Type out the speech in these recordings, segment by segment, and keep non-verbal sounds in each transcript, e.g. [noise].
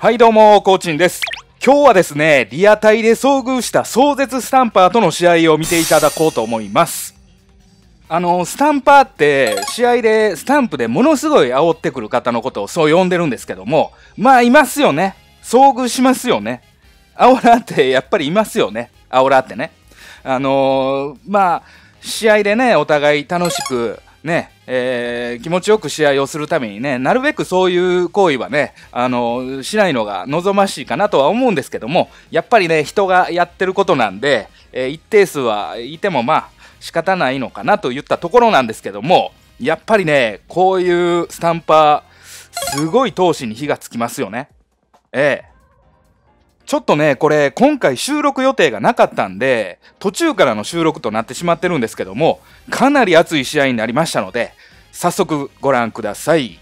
はいどうも、コーチンです。今日はですね、リアタイで遭遇した壮絶スタンパーとの試合を見ていただこうと思います。あの、スタンパーって試合でスタンプでものすごい煽ってくる方のことをそう呼んでるんですけども、まあいますよね。遭遇しますよね。煽らってやっぱりいますよね。煽らってね。あのー、まあ、試合でね、お互い楽しくね、えー、気持ちよく試合をするためにね、なるべくそういう行為はね、あの、しないのが望ましいかなとは思うんですけども、やっぱりね、人がやってることなんで、えー、一定数はいてもまあ、仕方ないのかなといったところなんですけども、やっぱりね、こういうスタンパー、すごい闘志に火がつきますよね。ええちょっとね、これ、今回収録予定がなかったんで、途中からの収録となってしまってるんですけども、かなり熱い試合になりましたので、早速ご覧ください。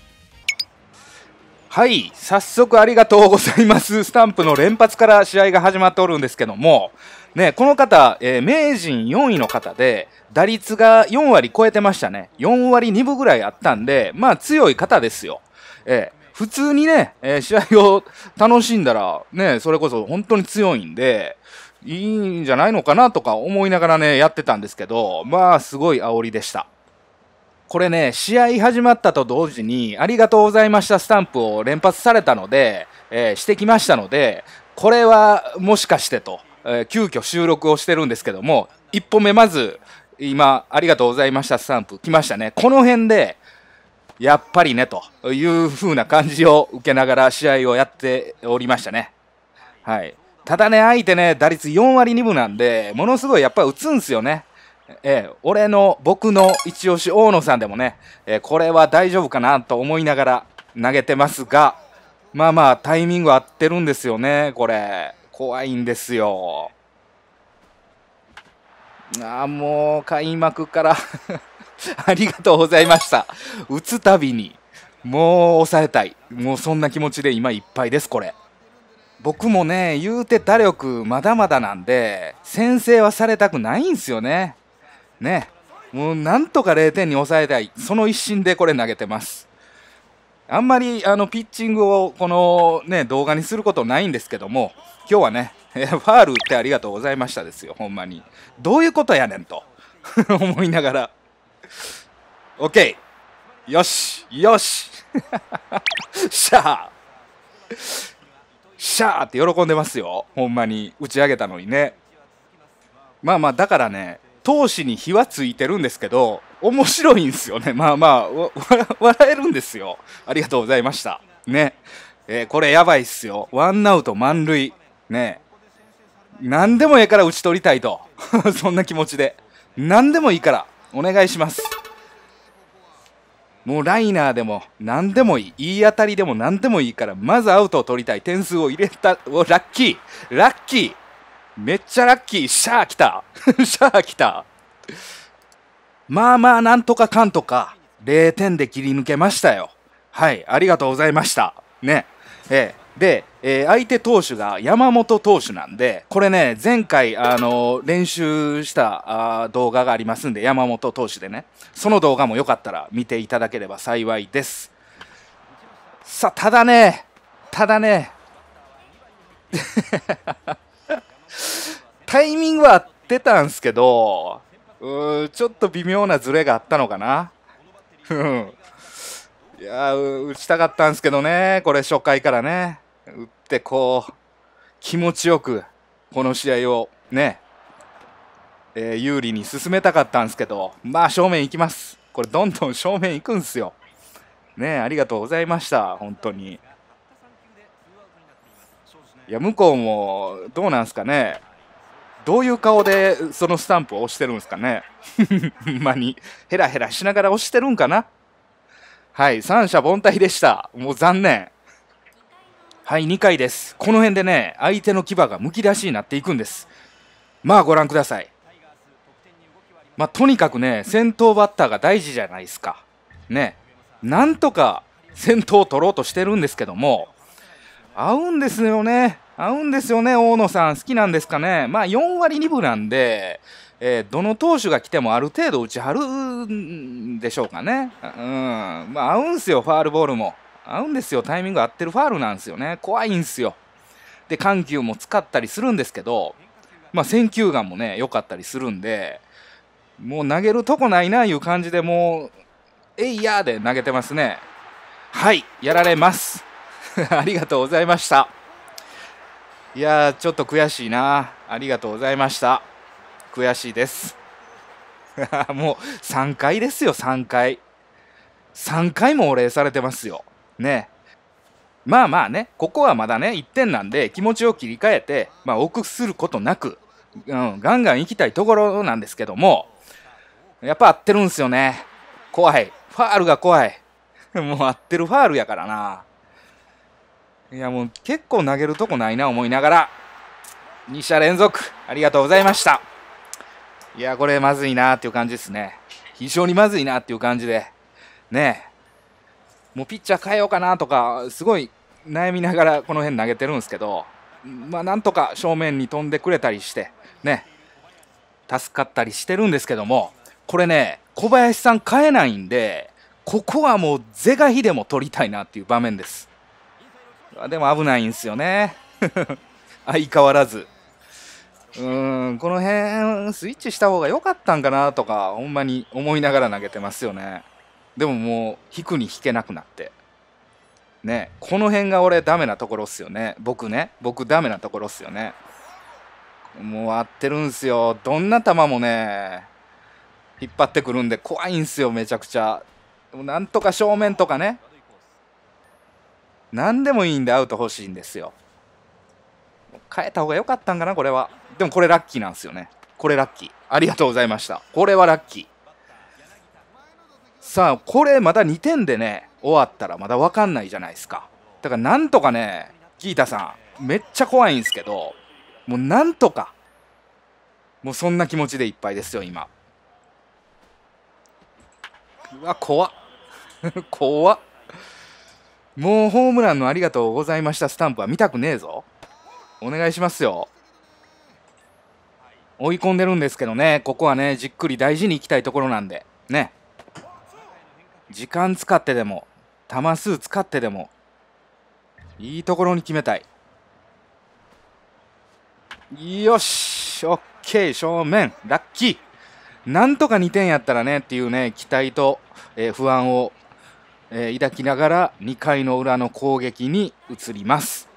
はい、早速ありがとうございます。スタンプの連発から試合が始まっておるんですけども、ね、この方、えー、名人4位の方で、打率が4割超えてましたね。4割2分ぐらいあったんで、まあ強い方ですよ。えー、普通にね、えー、試合を楽しんだら、ね、それこそ本当に強いんで、いいんじゃないのかなとか思いながらね、やってたんですけど、まあ、すごい煽りでした。これね、試合始まったと同時に、ありがとうございましたスタンプを連発されたので、えー、してきましたので、これはもしかしてと、えー、急遽収録をしてるんですけども、一歩目まず、今、ありがとうございましたスタンプ来ましたね。この辺で、やっぱりねという風な感じを受けながら試合をやっておりましたね。はい、ただね、相手ね、打率4割2分なんで、ものすごいやっぱり打つんですよね。えー、俺の、僕の一押し大野さんでもね、えー、これは大丈夫かなと思いながら投げてますが、まあまあタイミング合ってるんですよね、これ。怖いんですよ。ああ、もう開幕から [laughs] ありがとうございました。打つたびに、もう抑えたい。もうそんな気持ちで今いっぱいです、これ。僕もね、言うて打力まだまだなんで、先制はされたくないんすよね。ね。もうなんとか0点に抑えたい。その一心でこれ投げてます。あんまりあのピッチングをこのね、動画にすることないんですけども、今日はね、[laughs] ファール打ってありがとうございましたですよ、ほんまに。どういうことやねんと [laughs] 思いながら。OK。よし。よし。[laughs] シャー。シャーって喜んでますよ。ほんまに。打ち上げたのにね。まあまあ、だからね、闘志に火はついてるんですけど、面白いんですよね。まあまあ、笑えるんですよ。ありがとうございました。ね。えー、これやばいっすよ。ワンアウト満塁。ね。何でもええから打ち取りたいと。[laughs] そんな気持ちで。何でもいいから。お願いしますもうライナーでも何でもいいいい当たりでも何でもいいからまずアウトを取りたい点数を入れたおラッキーラッキーめっちゃラッキーシャー来た [laughs] シャー来たまあまあなんとかかんとか0点で切り抜けましたよはいありがとうございましたねええでえー、相手投手が山本投手なんで、これね、前回、あのー、練習したあ動画がありますんで、山本投手でね、その動画もよかったら見ていただければ幸いです。さあ、ただね、ただね、[laughs] タイミングは合ってたんすけど、うちょっと微妙なズレがあったのかな。いや打ちたかったんですけどね、これ初回からね。打ってこう、気持ちよく、この試合をね、えー、有利に進めたかったんですけど、まあ正面行きます。これどんどん正面行くんですよ。ねありがとうございました、本当に。いや、向こうもどうなんすかね。どういう顔でそのスタンプを押してるんですかね。[laughs] ほんまに。ヘラヘラしながら押してるんかな。はい、三者凡退でした。もう残念。はい、2回です。この辺でね、相手の牙がむき出しになっていくんです。まあ、ご覧ください。まあ、とにかくね、先頭バッターが大事じゃないですか。ね、なんとか先頭を取ろうとしてるんですけども、合うんですよね。合うんですよね、大野さん。好きなんですかね。まあ、4割2分なんで、えー、どの投手が来てもある程度打ちはるんでしょうかね。うん。まあ、合うんすよ、ファールボールも。合うんですよタイミング合ってるファールなんですよね怖いんですよで緩急も使ったりするんですけどまあ選球眼もね良かったりするんでもう投げるとこないないう感じでもうえいやーで投げてますねはいやられます [laughs] ありがとうございましたいやちょっと悔しいなありがとうございました悔しいです [laughs] もう3回ですよ3回3回もお礼されてますよねまあまあね、ここはまだね、1点なんで、気持ちを切り替えて、まあ、臆することなく、うん、ガンガン行きたいところなんですけども、やっぱ合ってるんすよね。怖い。ファールが怖い。[laughs] もう合ってるファールやからな。いやもう結構投げるとこないな思いながら、2者連続、ありがとうございました。いや、これまずいなっていう感じですね。非常にまずいなっていう感じで、ねえ、もうピッチャー変えようかなとかすごい悩みながらこの辺投げてるんですけど、まあ、なんとか正面に飛んでくれたりしてね助かったりしてるんですけどもこれね小林さん変えないんでここはもう是が非でも取りたいなっていう場面ですでも危ないんですよね [laughs] 相変わらずうんこの辺スイッチした方が良かったんかなとかほんまに思いながら投げてますよねでももう引くに引けなくなってねこの辺が俺ダメなところっすよね僕ね僕ダメなところっすよねもう合ってるんすよどんな球もね引っ張ってくるんで怖いんすよめちゃくちゃなんとか正面とかね何でもいいんでアウト欲しいんですよ変えた方が良かったんかなこれはでもこれラッキーなんですよねこれラッキーありがとうございましたこれはラッキーさあ、これまた2点でね、終わったらまだ分かんないじゃないですか。だからなんとかね、ギータさん、めっちゃ怖いんですけど、もうなんとか、もうそんな気持ちでいっぱいですよ、今。うわ、怖っ。[laughs] 怖っ。もうホームランのありがとうございましたスタンプは見たくねえぞ。お願いしますよ。追い込んでるんですけどね、ここはね、じっくり大事にいきたいところなんで、ね。時間使ってでも、球数使ってでも、いいところに決めたい。よし、オッケー、正面、ラッキー。なんとか2点やったらねっていうね、期待と、えー、不安を、えー、抱きながら2回の裏の攻撃に移ります。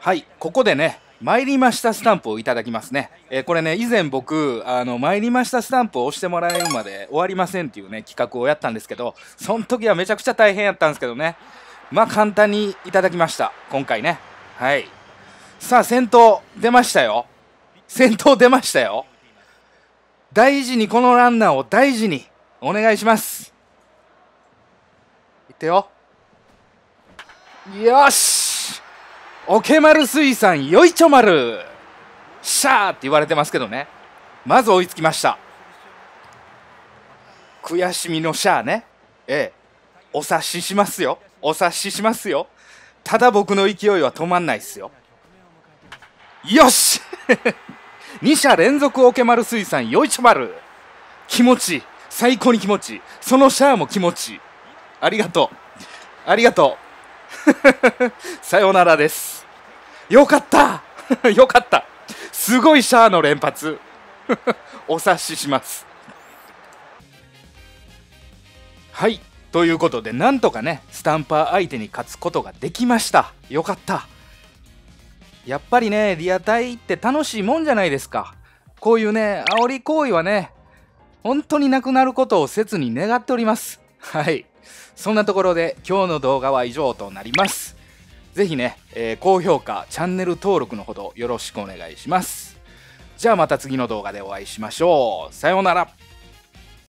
はい、ここでね、参りましたスタンプをいただきますね。えー、これね、以前僕、あの、参りましたスタンプを押してもらえるまで終わりませんっていうね、企画をやったんですけど、その時はめちゃくちゃ大変やったんですけどね。まあ、簡単にいただきました。今回ね。はい。さあ、先頭、出ましたよ。先頭出ましたよ。大事にこのランナーを大事にお願いします。いってよ。よしおけまる水産よいちょ丸シャーって言われてますけどねまず追いつきました悔しみのシャーねええお察ししますよお察ししますよただ僕の勢いは止まんないっすよよし2 [laughs] 者連続おけまる水産よいちょ丸気持ちいい最高に気持ちいいそのシャーも気持ちいいありがとうありがとう [laughs] さようならですよかった [laughs] よかったすごいシャアの連発 [laughs] お察ししますはいということでなんとかねスタンパー相手に勝つことができましたよかったやっぱりねリアタイって楽しいもんじゃないですかこういうね煽り行為はね本当になくなることを切に願っておりますはいそんなところで今日の動画は以上となりますぜひね、えー、高評価、チャンネル登録のほどよろしくお願いします。じゃあまた次の動画でお会いしましょう。さようなら。